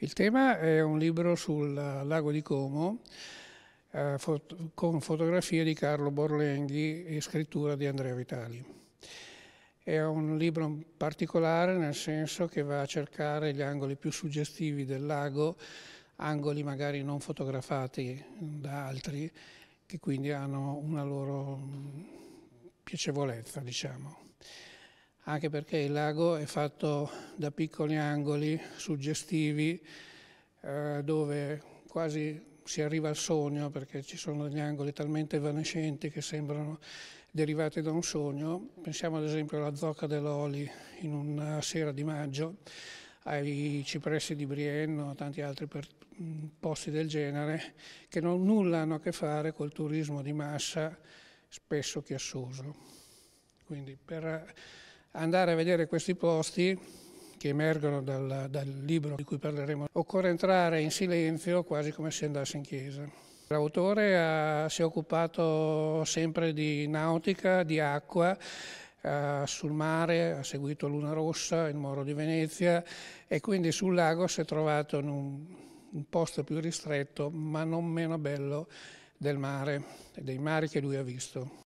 Il tema è un libro sul lago di Como eh, fot con fotografie di Carlo Borlenghi e scrittura di Andrea Vitali. È un libro particolare nel senso che va a cercare gli angoli più suggestivi del lago, angoli magari non fotografati da altri, che quindi hanno una loro mm, piacevolezza, diciamo anche perché il lago è fatto da piccoli angoli suggestivi eh, dove quasi si arriva al sogno perché ci sono degli angoli talmente evanescenti che sembrano derivati da un sogno. Pensiamo ad esempio alla zocca dell'Oli in una eh, sera di maggio, ai cipressi di Brienno, a tanti altri posti del genere, che non nulla hanno a che fare col turismo di massa spesso chiassoso. Quindi per andare a vedere questi posti che emergono dal, dal libro di cui parleremo. Occorre entrare in silenzio quasi come se andasse in chiesa. L'autore ha, si è occupato sempre di nautica, di acqua, eh, sul mare, ha seguito Luna Rossa, il Moro di Venezia e quindi sul lago si è trovato in un, un posto più ristretto ma non meno bello del mare e dei mari che lui ha visto.